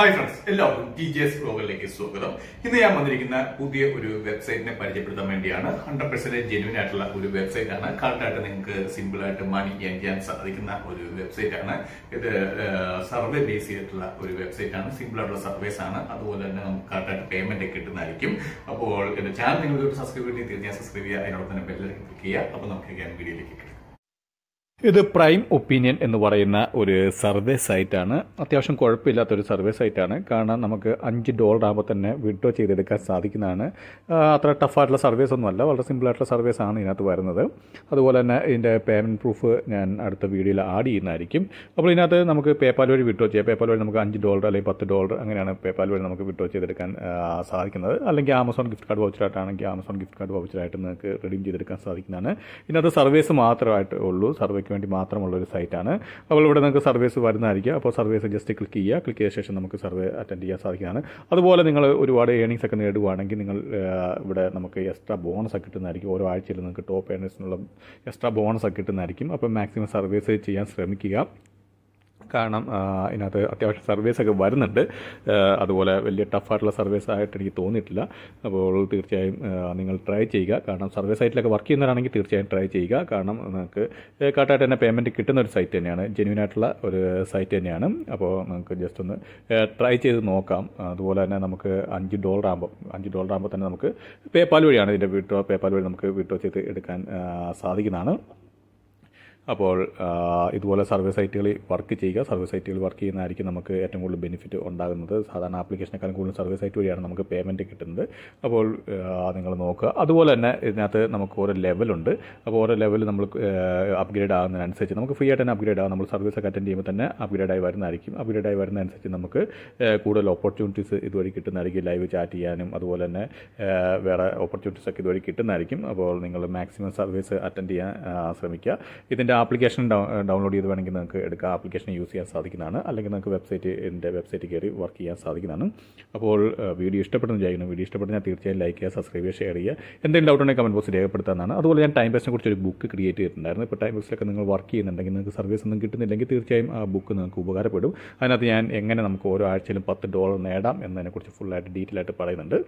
hi friends എല്ലാവർക്കും T G S ബ്ലോഗിലേക്ക് സ്വാഗതം ഇന്ന് ഞാൻ വന്നിരിക്കുന്ന പുതിയ ഒരു വെബ്സൈറ്റിനെ പരിചയപ്പെടുത്താൻ വേണ്ടിയാണ് ഹൺഡ്രഡ് പെർസെന്റ് ജെന്യൂൻ ആയിട്ടുള്ള ഒരു വെബ്സൈറ്റ് ആണ് കറക്റ്റായിട്ട് നിങ്ങൾക്ക് സിമ്പിൾ ആയിട്ട് മണി ഗെയിൻ ചെയ്യാൻ സാധിക്കുന്ന ഒരു വെബ്സൈറ്റ് ആണ് ഇത് സർവേ ബേസ് ചെയ്തിട്ടുള്ള ഒരു വെബ്സൈറ്റ് ആണ് സിമ്പിൾ ആയിട്ടുള്ള സർവേസ് ആണ് അതുപോലെ തന്നെ നമുക്ക് കറക്റ്റായിട്ട് പേയ്മെന്റ് കിട്ടുന്നതായിരിക്കും അപ്പോൾ എന്റെ ചാനൽ നിങ്ങൾക്ക് സബ്സ്ക്രൈബ് ചെയ്ത് തീർച്ചയായും സബ്സ്ക്രൈബ് ചെയ്യുക അതിനോടൊപ്പം തന്നെ ബെല്ലൈക്കൻ ക്ലിക്ക് ചെയ്യുക അപ്പോൾ നമുക്ക് ഞാൻ വീഡിയോയിലേക്ക് കിട്ടും ഇത് പ്രൈം ഒപ്പീനിയൻ എന്ന് പറയുന്ന ഒരു സർവേ സൈറ്റാണ് അത്യാവശ്യം കുഴപ്പമില്ലാത്തൊരു സർവേ സൈറ്റാണ് കാരണം നമുക്ക് അഞ്ച് ഡോളർ ആകുമ്പോൾ തന്നെ വിഡ്രോ ചെയ്തെടുക്കാൻ സാധിക്കുന്നതാണ് അത്ര ടഫായിട്ടുള്ള സർവേസ് ഒന്നുമല്ല വളരെ സിമ്പിളായിട്ടുള്ള സർവേസ് ആണ് ഇതിനകത്ത് വരുന്നത് അതുപോലെ തന്നെ ഇതിൻ്റെ പേയ്മെൻറ്റ് പ്രൂഫ് ഞാൻ അടുത്ത വീഡിയോയിൽ ആഡ് ചെയ്യുന്നതായിരിക്കും അപ്പോൾ ഇതിനകത്ത് നമുക്ക് പേപ്പാൽ വഴി വിഡ്രോ ചെയ്യാം പേപ്പാൽ വഴി നമുക്ക് അഞ്ച് ഡോളർ അല്ലെങ്കിൽ പത്ത് ഡോളർ അങ്ങനെയാണ് പേപ്പാൽ വഴി നമുക്ക് വിഡ്രോ ചെയ്തെടുക്കാൻ സാധിക്കുന്നത് അല്ലെങ്കിൽ ആമസോൺ ഗിഫ്റ്റ് കാർഡ് വൗച്ചറായിട്ടാണെങ്കിൽ ആമസോൺ ഗിഫ്റ്റ് കാർഡ് വൗച്ചറായിട്ട് നിങ്ങൾക്ക് റെഡീം ചെയ്തെടുക്കാൻ സാധിക്കുന്നതാണ് ഇതിനകത്ത് സർവീസ് മാത്രമായിട്ട് ഉള്ളൂ സർവേ വേണ്ടി മാത്രമുള്ള ഒരു സൈറ്റാണ് അപ്പോൾ ഇവിടെ നിങ്ങൾക്ക് സർവീസ് വരുന്നതായിരിക്കും അപ്പോൾ സർവീസ് ജസ്റ്റ് ക്ലിക്ക് ചെയ്യുക ക്ലിക്ക് ചെയ്ത ശേഷം നമുക്ക് സർവേ അറ്റൻഡ് ചെയ്യാൻ സാധിക്കുന്നതാണ് അതുപോലെ നിങ്ങൾ ഒരുപാട് ഏണിങ്സ് ഒക്കെ നേടുകയാണെങ്കിൽ നിങ്ങൾ ഇവിടെ നമുക്ക് എക്സ്ട്രാ ബോണസ് ഒക്കെ കിട്ടുന്നതായിരിക്കും ഓരോ ആഴ്ചയിൽ നിങ്ങൾക്ക് ടോപ്പ് ഏണേഴ്സിനുള്ള എക്സ്ട്രാ ബോണസ് ഒക്കെ കിട്ടുന്നതായിരിക്കും അപ്പോൾ മാക്സിമം സർവീസ് ചെയ്യാൻ ശ്രമിക്കുക കാരണം ഇതിനകത്ത് അത്യാവശ്യം ഒക്കെ വരുന്നുണ്ട് അതുപോലെ വലിയ ടഫായിട്ടുള്ള സർവീസ് ആയിട്ട് എനിക്ക് തോന്നിയിട്ടില്ല അപ്പോൾ തീർച്ചയായും നിങ്ങൾ ട്രൈ ചെയ്യുക കാരണം സർവീസ് സൈറ്റിലൊക്കെ വർക്ക് ചെയ്യുന്നവരാണെങ്കിൽ തീർച്ചയായും ട്രൈ ചെയ്യുക കാരണം നിങ്ങൾക്ക് കറക്റ്റായിട്ട് തന്നെ പേയ്മെൻറ്റ് കിട്ടുന്ന ഒരു സൈറ്റ് തന്നെയാണ് ജെന്യൂൻ ആയിട്ടുള്ള ഒരു സൈറ്റ് തന്നെയാണ് അപ്പോൾ നമുക്ക് ജസ്റ്റ് ഒന്ന് ട്രൈ ചെയ്ത് നോക്കാം അതുപോലെ തന്നെ നമുക്ക് അഞ്ച് ഡോളർ ആകുമ്പോൾ അഞ്ച് ഡോളർ ആകുമ്പോൾ തന്നെ നമുക്ക് പേപ്പാൽ വഴിയാണ് ഇതിൻ്റെ വീട്ടോ പേപ്പാൽ വഴി നമുക്ക് വീട്ടോ ചെയ്ത് എടുക്കാൻ സാധിക്കുന്നതാണ് അപ്പോൾ ഇതുപോലെ സർവേ സൈറ്റുകളിൽ വർക്ക് ചെയ്യുക സർവേ സൈറ്റുകളിൽ വർക്ക് ചെയ്യുന്നതായിരിക്കും നമുക്ക് ഏറ്റവും കൂടുതൽ ബെനിഫിറ്റ് ഉണ്ടാകുന്നത് സാധാരണ ആപ്ലിക്കേഷനേക്കാളും കൂടുതൽ സർവേ സൈറ്റ് വഴിയാണ് നമുക്ക് പേയ്മെൻറ്റ് കിട്ടുന്നത് അപ്പോൾ നിങ്ങൾ നോക്കുക അതുപോലെ തന്നെ ഇതിനകത്ത് നമുക്ക് ഓരോ ലെവലുണ്ട് അപ്പോൾ ഓരോ ലെവൽ നമ്മൾ അപ്ഗ്രേഡ് ആകുന്നതിനനുസരിച്ച് നമുക്ക് ഫ്രീ ആയിട്ട് തന്നെ അപ്ഗ്രേഡ് ആകും നമ്മൾ സർവീസ് ഒക്കെ അറ്റൻഡ് ചെയ്യുമ്പോൾ തന്നെ അപ്ഗ്രേഡ് ആയി വരുന്നതായിരിക്കും അപ്ഗ്രേഡ് ആയി വരുന്നതനുസരിച്ച് നമുക്ക് കൂടുതൽ ഓപ്പർച്യൂണിറ്റീസ് ഇതുവഴി കിട്ടുന്നതായിരിക്കും ലൈവ് ചാറ്റ് ചെയ്യാനും അതുപോലെ തന്നെ വേറെ ഓപ്പർച്യൂണിറ്റീസ് ഒക്കെ ഇതുവഴി കിട്ടുന്നതായിരിക്കും അപ്പോൾ നിങ്ങൾ മാക്സിമം സർവീസ് അറ്റൻഡ് ചെയ്യാൻ ശ്രമിക്കുക ഇതിൻ്റെ അതിൻ്റെ ആപ്ലിക്കേഷൻ ഡൗൺലോഡ് ചെയ്ത് വേണമെങ്കിൽ നിങ്ങൾക്ക് എടുക്കാം ആപ്ലിക്കേഷൻ യൂസ് ചെയ്യാൻ സാധിക്കുന്നതാണ് അല്ലെങ്കിൽ നിങ്ങൾക്ക് വെബ്സൈറ്റ് എൻ്റെ വെബ്സൈറ്റ് കയറി വർക്ക് ചെയ്യാൻ സാധിക്കുന്നതാണ് അപ്പോൾ വീഡിയോ ഇഷ്ടപ്പെടുന്ന ചെയ്യുന്നു വീഡിയോ ഇഷ്ടപ്പെടുന്ന തീർച്ചയായും ലൈക്ക് ചെയ്യുക സബ്സ്ക്രൈബ് ചെയ്യുക ഷെയർ ചെയ്യുക എന്തെങ്കിലും ഡൗട്ട് ഉണ്ടെങ്കിൽ കമൻറ്റ് ബോക്സ് രേഖപ്പെടുത്താനാണ് അതുപോലെ ഞാൻ ടൈം ബേസിനെ കുറിച്ച് ഒരു ബുക്ക് ക്രിയേറ്റ് ചെയ്തിട്ടുണ്ടായിരുന്നു ഇപ്പോൾ ടൈം ബോക്സിലൊക്കെ നിങ്ങൾ വർക്ക് ചെയ്യുന്നുണ്ടെങ്കിൽ നിങ്ങൾക്ക് സർവീസ് ഒന്നും കിട്ടുന്നില്ലെങ്കിൽ തീർച്ചയായും ആ ബുക്ക് നിങ്ങൾക്ക് ഉപകാരപ്പെടും അതിനകത്ത് ഞാൻ എങ്ങനെ നമുക്ക് ഓരോ ആഴ്ചയിലും പത്ത് ഡോളർ നേടാം എന്നതിനെക്കുറിച്ച് ഫുള്ളായിട്ട് ഡീറ്റെയിൽ ആയിട്ട് പറയുന്നുണ്ട്